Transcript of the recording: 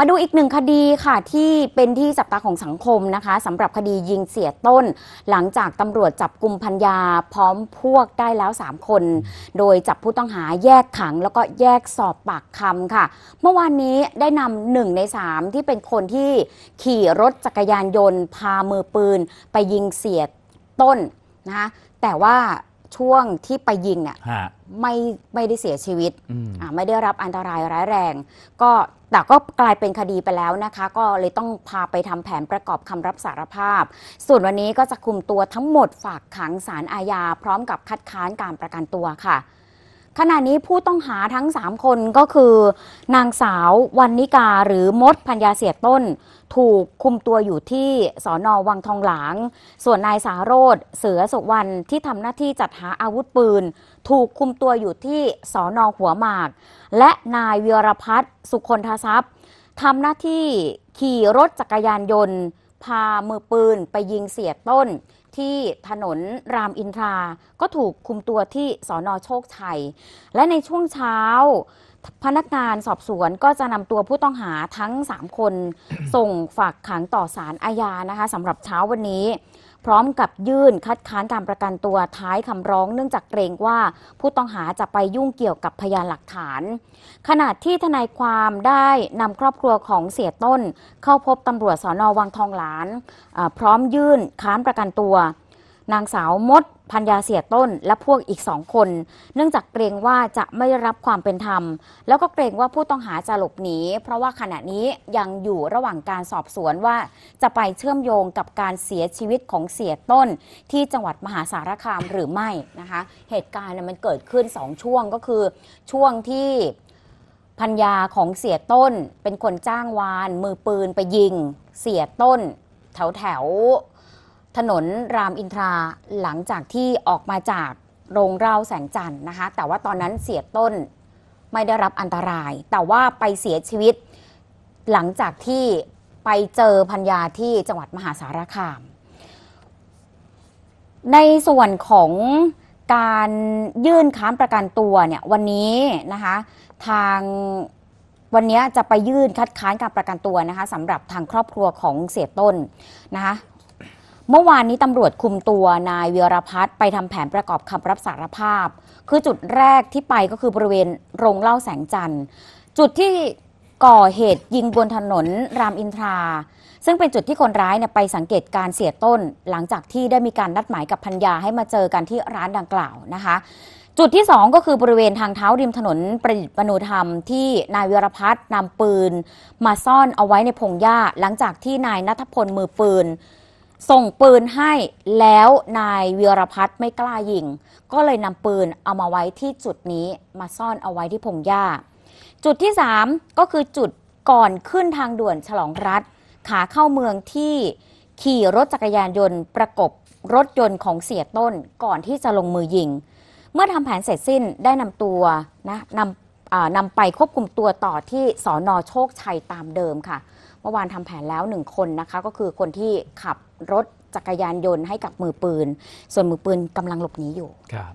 มาดูอีกหนึ่งคดีค่ะที่เป็นที่จับตาของสังคมนะคะสำหรับคดียิงเสียต้น หลังจากตำรวจจับกลุ่มพัญญาพร้อมพวกได้แล้ว 3 คน โดยจับผู้ต้องหาแยกขัง แล้วก็แยกสอบปากคำค่ะ เมื่อวานนี้ได้นำหนึ่งในสามที่เป็นคนที่ขี่รถจักรยานยนต์ พามือปืนไปยิงเสียต้นนะคะแต่ว่าช่วงที่ไปยิงเนี่ยไม่ไม่ได้เสียชีวิตอ่าไม่ได้รับอันตรายร้ายแรง ก็แต่ก็กลายเป็นคดีไปแล้วนะคะ ก็เลยต้องพาไปทำแผนประกอบคำรับสารภาพ ส่วนวันนี้ก็จะคุมตัวทั้งหมดฝากขังสารอาญาพร้อมกับคัดค้านการประกันตัวค่ะขณะนี้ผู้ต้องหาทั้ง 3 คนก็คือ นางสาววันนิกา หรือมดพัญญาเสียต้น ถูกคุมตัวอยู่ที่สอนอวังทองหลาง ส่วนนายสาโรธเสือสุวรรณที่ทำหน้าที่จัดหาอาวุธปืน ถูกคุมตัวอยู่ที่สอนอหัวหมาก และนายเวียรพัฒน์สุคนททรัพย์ทำหน้าที่ขี่รถจักรยานยนต์ พามือปืนไปยิงเสียต้นที่ถนนรามอินทรา ก็ถูกคุมตัวที่สอนอโชคชัย และในช่วงเช้าพนักงานสอบสวนก็จะนำตัวผู้ต้องหาทั้ง3คน ส่งฝากขังต่อศาลอาญานะคะสำหรับเช้าวันนี้ พร้อมกับยื่นคัดค้านการประกันตัวท้ายคำร้องเนื่องจากเกรงว่าผู้ต้องหาจะไปยุ่งเกี่ยวกับพยานหลักฐาน ขณะที่ทนายความได้นำครอบครัวของเสียต้นเข้าพบตำรวจสอนอวังทองหลาน พร้อมยื่นค้านประกันตัวนางสาวมดพัญญาเสียต้นและพวกอีกสองคน เนื่องจากเกรงว่าจะไม่รับความเป็นธรรม แล้วก็เกรงว่าผู้ต้องหาจะหลบหนี เพราะว่าขณะนี้ยังอยู่ระหว่างการสอบสวนว่าจะไปเชื่อมโยงกับการเสียชีวิตของเสียต้น ที่จังหวัดมหาสารคามหรือไม่นะคะ เหตุการณ์มันเกิดขึ้นสองช่วงก็คือ ช่วงที่พัญญาของเสียต้นเป็นคนจ้างวาน มือปืนไปยิงเสียต้น แถวแถวถนนรามอินทรา หลังจากที่ออกมาจากโรงเร่าแสงจันทร์นะคะแต่ว่าตอนนั้นเสียต้นไม่ได้รับอันตราย แต่ว่าไปเสียชีวิตหลังจากที่ไปเจอพัญญาที่จังหวัดมหาสารคาม ในส่วนของการยื่นค้ามประกันตัวเนี่ยวันนี้นะคะทางวันนี้จะไปยื่นคัดค้านการประกันตัวนะคะสำหรับทางครอบครัวของเสียต้นนะคะเมื่อวานนี้ตำรวจคุมตัวนายเวียรพัฒน์ไปทำแผนประกอบคำรับสารภาพ คือจุดแรกที่ไปก็คือบริเวณโรงเล่าแสงจันทร์จุดที่ก่อเหตุ ยิงบนถนนรามอินทรา ซึ่งเป็นจุดที่คนร้ายเนี่ยไปสังเกตการเสียต้นหลังจากที่ได้มีการนัดหมายกับพัญญาให้มาเจอกันที่ร้านดังกล่าวนะคะ จุดที่2ก็คือบริเวณทางเท้าริมถนนประดิษฐ์ปนุธรรมที่นายเวีรพัฒน์นำปืน มาซ่อนเอาไว้ในพงหญ้า หลังจากที่นายนัทพลมือปืนส่งปืนให้แล้วนายเวียรพัฒน์ไม่กล้ายิง ก็เลยนำปืนเอามาไว้ที่จุดนี้มาซ่อนเอาไว้ที่พงหญ้าจุดที่ 3 ก็คือจุดก่อนขึ้นทางด่วนฉลองรัฐขาเข้าเมืองที่ขี่รถจักรยานยนต์ประกบรถยนต์ของเสียต้นก่อนที่จะลงมือยิง เมื่อทำแผนเสร็จสิ้นได้นำตัวนะนำนำไปควบคุมตัวต่อที่สอนอโชคชัยตามเดิมค่ะมื่อวานทำแผนแล้วหนึ่งคนนะคะ ก็คือคนที่ขับรถจักรยานยนต์ให้กับมือปืน ส่วนมือปืนกำลังหลบหนีอยู่ครับ